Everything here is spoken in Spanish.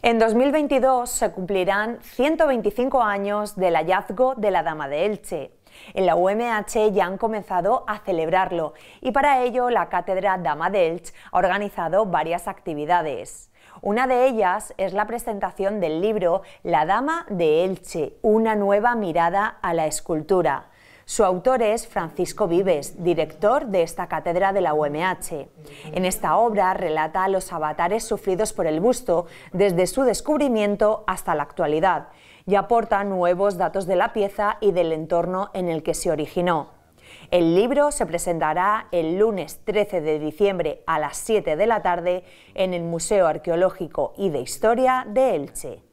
En 2022 se cumplirán 125 años del hallazgo de la Dama de Elche. En la UMH ya han comenzado a celebrarlo y para ello la Cátedra Dama de Elche ha organizado varias actividades. Una de ellas es la presentación del libro La Dama de Elche, una nueva mirada a la escultura. Su autor es Francisco Vives, director de esta cátedra de la UMH. En esta obra relata los avatares sufridos por el busto desde su descubrimiento hasta la actualidad y aporta nuevos datos de la pieza y del entorno en el que se originó. El libro se presentará el lunes 13 de diciembre a las 7 de la tarde en el Museo Arqueológico y de Historia de Elche.